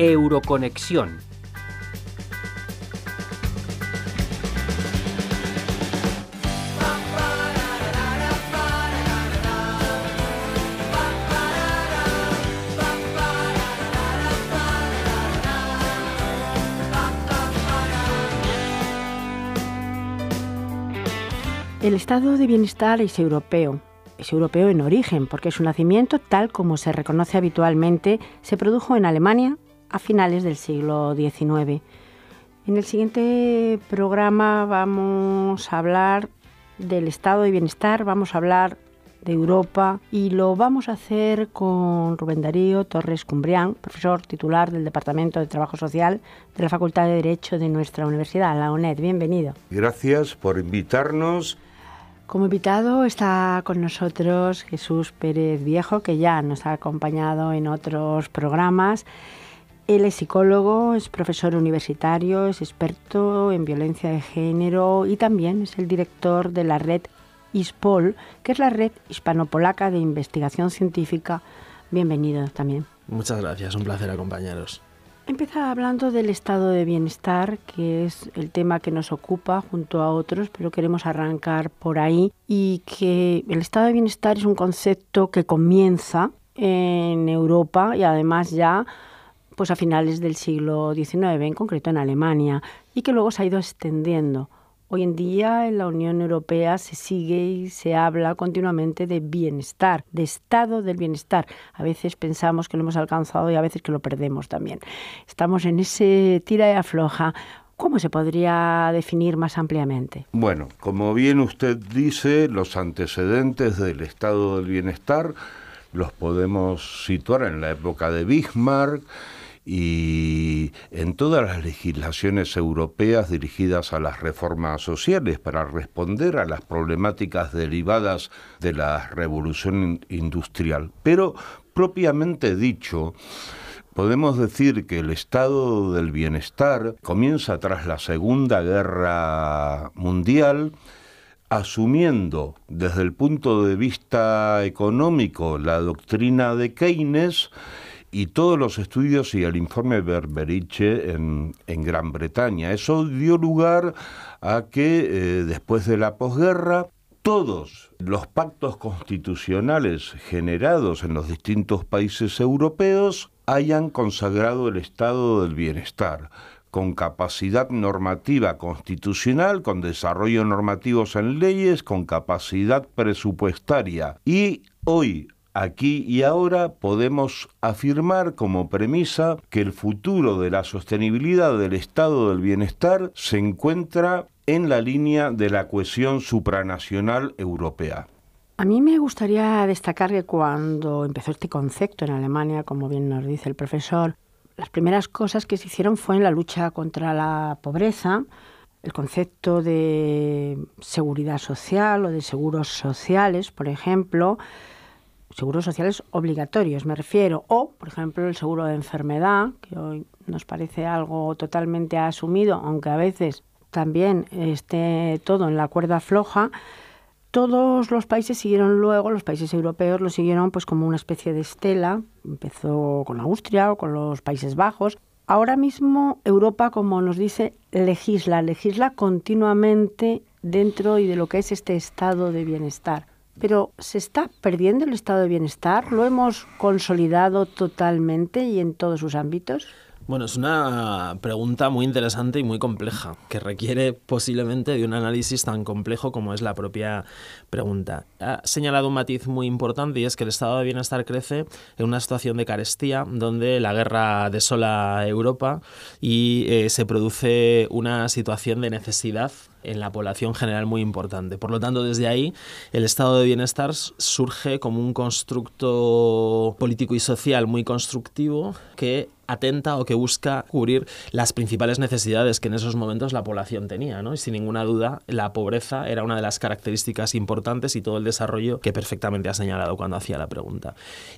Euroconexión. El estado de bienestar es europeo. Es europeo en origen, porque su nacimiento, tal como se reconoce habitualmente, se produjo en Alemania a finales del siglo XIX. En el siguiente programa vamos a hablar del estado de bienestar, vamos a hablar de Europa y lo vamos a hacer con Rubén Darío Torres Cumbrián, profesor titular del Departamento de Trabajo Social de la Facultad de Derecho de nuestra universidad, la UNED. Bienvenido. Gracias por invitarnos. Como invitado está con nosotros Jesús Pérez Viejo, que ya nos ha acompañado en otros programas. Él es psicólogo, es profesor universitario, es experto en violencia de género y también es el director de la red ISPOL, que es la red hispano-polaca de investigación científica. Bienvenido también. Muchas gracias, un placer acompañaros. Empezar hablando del estado de bienestar, que es el tema que nos ocupa junto a otros, pero queremos arrancar por ahí y que el estado de bienestar es un concepto que comienza en Europa y además ya pues a finales del siglo XIX, en concreto en Alemania, y que luego se ha ido extendiendo. Hoy en día en la Unión Europea se sigue y se habla continuamente de bienestar, de estado del bienestar. A veces pensamos que lo hemos alcanzado y a veces que lo perdemos también. Estamos en ese tira y afloja. ¿Cómo se podría definir más ampliamente? Bueno, como bien usted dice, los antecedentes del estado del bienestar los podemos situar en la época de Bismarck, y en todas las legislaciones europeas dirigidas a las reformas sociales para responder a las problemáticas derivadas de la revolución industrial. Pero propiamente dicho, Podemos decir que el estado del bienestar comienza tras la Segunda Guerra Mundial, asumiendo desde el punto de vista económico la doctrina de Keynes y todos los estudios y el informe Berberiche en, en Gran Bretaña. Eso dio lugar a que eh, después de la posguerra todos los pactos constitucionales generados en los distintos países europeos hayan consagrado el estado del bienestar, con capacidad normativa constitucional, con desarrollo normativos en leyes, con capacidad presupuestaria. Y hoy, aquí y ahora podemos afirmar como premisa que el futuro de la sostenibilidad del estado del bienestar se encuentra en la línea de la cohesión supranacional europea. A mí me gustaría destacar que cuando empezó este concepto en Alemania, como bien nos dice el profesor, las primeras cosas que se hicieron fue en la lucha contra la pobreza, el concepto de seguridad social o de seguros sociales, por ejemplo, seguros sociales obligatorios, me refiero, o, por ejemplo, el seguro de enfermedad, que hoy nos parece algo totalmente asumido, aunque a veces también esté todo en la cuerda floja. Todos los países siguieron luego, los países europeos lo siguieron pues como una especie de estela, empezó con Austria o con los Países Bajos. Ahora mismo Europa, como nos dice, legisla, legisla continuamente dentro y de lo que es este estado de bienestar. Pero ¿se está perdiendo el estado de bienestar? ¿Lo hemos consolidado totalmente y en todos sus ámbitos? Bueno, es una pregunta muy interesante y muy compleja, que requiere posiblemente de un análisis tan complejo como es la propia pregunta. Ha señalado un matiz muy importante y es que el estado de bienestar crece en una situación de carestía, donde la guerra desola Europa y eh, se produce una situación de necesidad en la población general muy importante. Por lo tanto, desde ahí el estado de bienestar surge como un constructo político y social muy constructivo que atenta o que busca cubrir las principales necesidades que en esos momentos la población tenía. ¿no? Y sin ninguna duda, la pobreza era una de las características importantes y todo el desarrollo que perfectamente ha señalado cuando hacía la pregunta.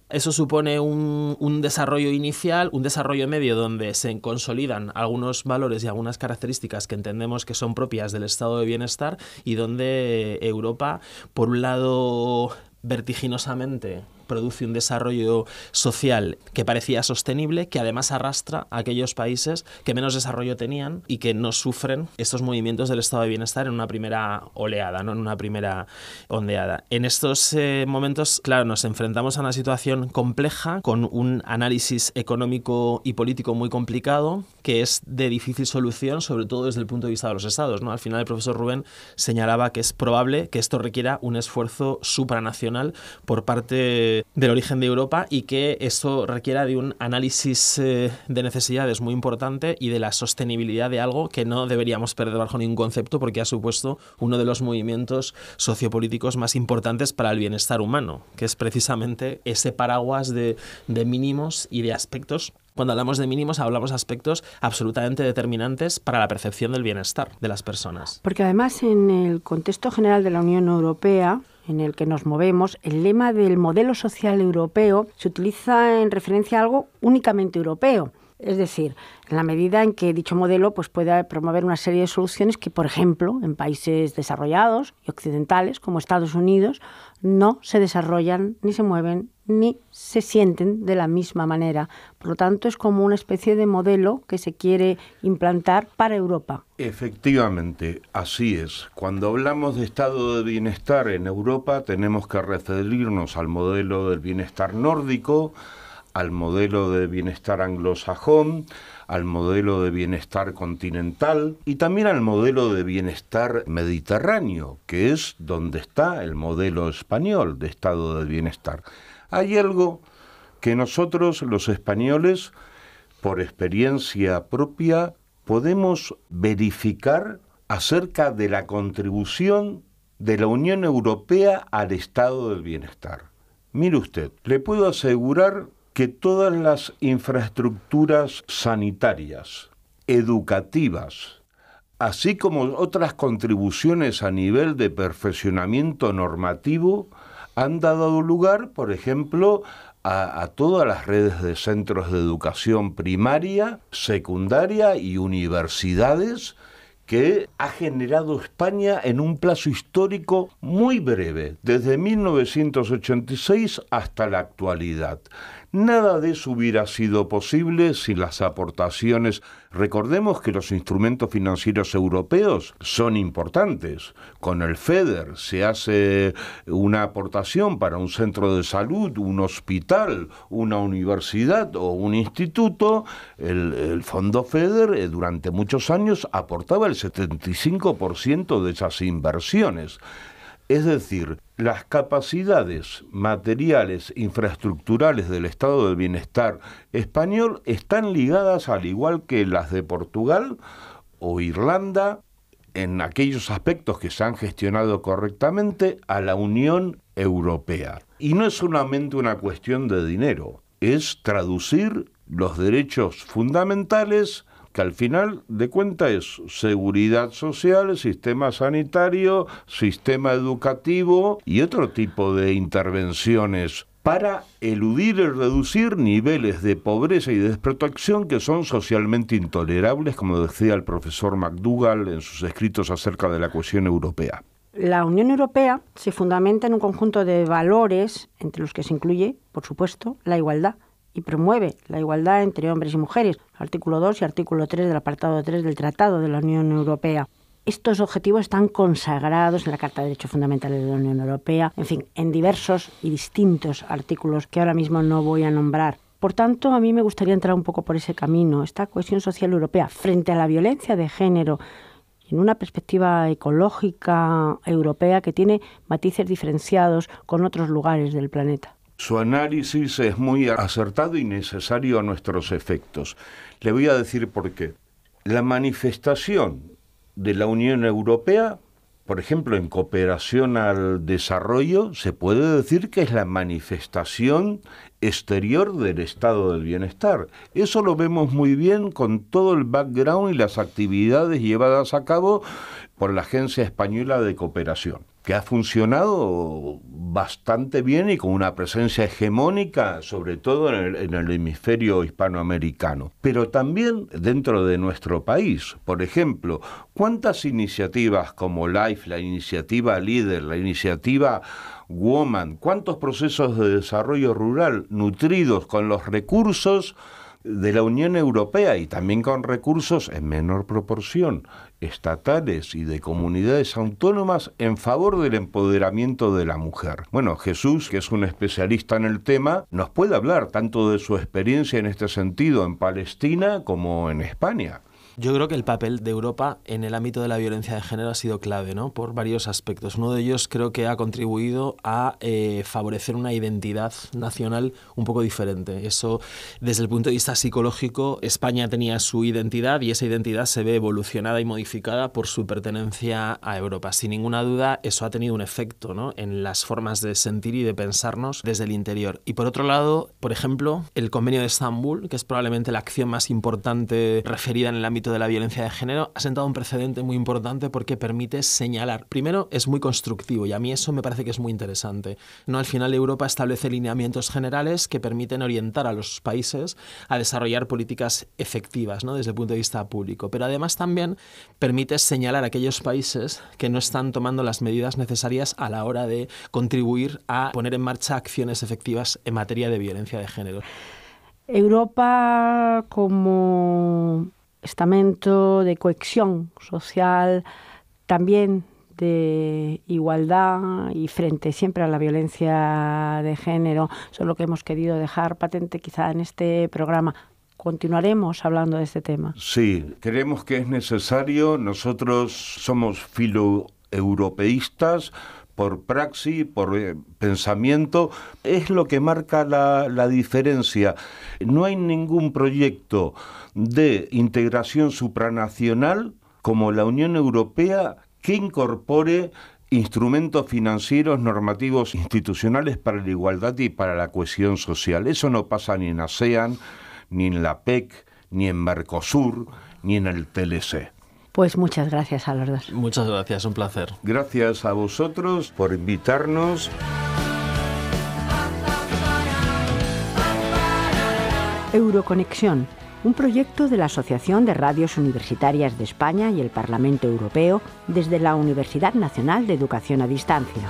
Eso supone un, un desarrollo inicial, un desarrollo medio donde se consolidan algunos valores y algunas características que entendemos que son propias del estado de bienestar y donde Europa, por un lado vertiginosamente produce un desarrollo social que parecía sostenible, que además arrastra a aquellos países que menos desarrollo tenían y que no sufren estos movimientos del estado de bienestar en una primera oleada, ¿no? en una primera ondeada. En estos eh, momentos, claro, nos enfrentamos a una situación compleja, con un análisis económico y político muy complicado, que es de difícil solución, sobre todo desde el punto de vista de los estados. ¿no? Al final, el profesor Rubén señalaba que es probable que esto requiera un esfuerzo supranacional por parte del origen de Europa y que esto requiera de un análisis eh, de necesidades muy importante y de la sostenibilidad de algo que no deberíamos perder bajo ningún concepto porque ha supuesto uno de los movimientos sociopolíticos más importantes para el bienestar humano, que es precisamente ese paraguas de, de mínimos y de aspectos cuando hablamos de mínimos, hablamos de aspectos absolutamente determinantes para la percepción del bienestar de las personas. Porque además, en el contexto general de la Unión Europea, en el que nos movemos, el lema del modelo social europeo se utiliza en referencia a algo únicamente europeo. Es decir, en la medida en que dicho modelo pues, pueda promover una serie de soluciones que, por ejemplo, en países desarrollados y occidentales como Estados Unidos, no se desarrollan, ni se mueven, ni se sienten de la misma manera. Por lo tanto, es como una especie de modelo que se quiere implantar para Europa. Efectivamente, así es. Cuando hablamos de estado de bienestar en Europa, tenemos que referirnos al modelo del bienestar nórdico al modelo de bienestar anglosajón, al modelo de bienestar continental y también al modelo de bienestar mediterráneo, que es donde está el modelo español de estado de bienestar. Hay algo que nosotros los españoles, por experiencia propia, podemos verificar acerca de la contribución de la Unión Europea al estado del bienestar. Mire usted, le puedo asegurar que todas las infraestructuras sanitarias, educativas, así como otras contribuciones a nivel de perfeccionamiento normativo, han dado lugar, por ejemplo, a, a, todas las redes de centros de educación primaria, secundaria y universidades que ha generado España en un plazo histórico muy breve, desde 1986 hasta la actualidad. Nada de eso hubiera sido posible sin las aportaciones Recordemos que los instrumentos financieros europeos son importantes. Con el FEDER se hace una aportación para un centro de salud, un hospital, una universidad o un instituto. El, fondo FEDER eh, durante muchos años aportaba el 75% de esas inversiones es decir, las capacidades materiales, infraestructurales del estado de bienestar español están ligadas al igual que las de Portugal o Irlanda en aquellos aspectos que se han gestionado correctamente a la Unión Europea. Y no es solamente una cuestión de dinero, es traducir los derechos fundamentales que al final de cuenta es seguridad social, sistema sanitario, sistema educativo y otro tipo de intervenciones para eludir y reducir niveles de pobreza y desprotección que son socialmente intolerables, como decía el profesor McDougall en sus escritos acerca de la cohesión europea. La Unión Europea se fundamenta en un conjunto de valores, entre los que se incluye, por supuesto, la igualdad, y promueve la igualdad entre hombres y mujeres, artículo 2 y artículo 3 del apartado 3 del Tratado de la Unión Europea. Estos objetivos están consagrados en la Carta de Derechos Fundamentales de la Unión Europea, en fin, en diversos y distintos artículos que ahora mismo no voy a nombrar. Por tanto, a mí me gustaría entrar un poco por ese camino, esta cohesión social europea frente a la violencia de género, en una perspectiva ecológica europea que tiene matices diferenciados con otros lugares del planeta. Su análisis es muy acertado y necesario a nuestros efectos. Le voy a decir por qué. La manifestación de la Unión Europea, por ejemplo, en cooperación al desarrollo, se puede decir que es la manifestación exterior del estado del bienestar. Eso lo vemos muy bien con todo el background y las actividades llevadas a cabo por la Agencia Española de Cooperación que ha funcionado bastante bien y con una presencia hegemónica, sobre todo en el, hemisferio hispanoamericano, pero también dentro de nuestro país. Por ejemplo, ¿cuántas iniciativas como LIFE, la iniciativa Líder, la iniciativa Woman, cuántos procesos de desarrollo rural nutridos con los recursos? de la Unión Europea y también con recursos en menor proporción estatales y de comunidades autónomas en favor del empoderamiento de la mujer. Bueno, Jesús, que es un especialista en el tema, nos puede hablar tanto de su experiencia en este sentido en Palestina como en España. Yo creo que el papel de Europa en el ámbito de la violencia de género ha sido clave, ¿no? Por varios aspectos. Uno de ellos creo que ha contribuido a eh, favorecer una identidad nacional un poco diferente. Eso, desde el punto de vista psicológico, España tenía su identidad y esa identidad se ve evolucionada y modificada por su pertenencia a Europa. Sin ninguna duda, eso ha tenido un efecto ¿no? en las formas de sentir y de pensarnos desde el interior. Y por otro lado, por ejemplo, el convenio de Estambul, que es probablemente la acción más importante referida en el ámbito de la violencia de género ha sentado un precedente muy importante porque permite señalar. Primero, es muy constructivo y a mí eso me parece que es muy interesante. ¿no? Al final, Europa establece lineamientos generales que permiten orientar a los países a desarrollar políticas efectivas desde el punto de vista público. Pero además también permite señalar a aquellos países que no están tomando las medidas necesarias a la hora de contribuir a poner en marcha acciones efectivas en materia de violencia de género. Europa como estamento de cohesión social, también de igualdad y frente siempre a la violencia de género. Eso es lo que hemos querido dejar patente quizá en este programa. Continuaremos hablando de este tema. Sí, creemos que es necesario. Nosotros somos filoeuropeístas, por praxis, por eh, pensamiento, es lo que marca la, la diferencia. No hay ningún proyecto de integración supranacional como la Unión Europea que incorpore instrumentos financieros, normativos institucionales para la igualdad y para la cohesión social. Eso no pasa ni en ASEAN, ni en la PEC, ni en Mercosur, ni en el TLC. Pues muchas gracias a los dos. Muchas gracias, un placer. Gracias a vosotros por invitarnos. Euroconexión, un proyecto de la Asociación de Radios Universitarias de España y el Parlamento Europeo desde la Universidad Nacional de Educación a Distancia.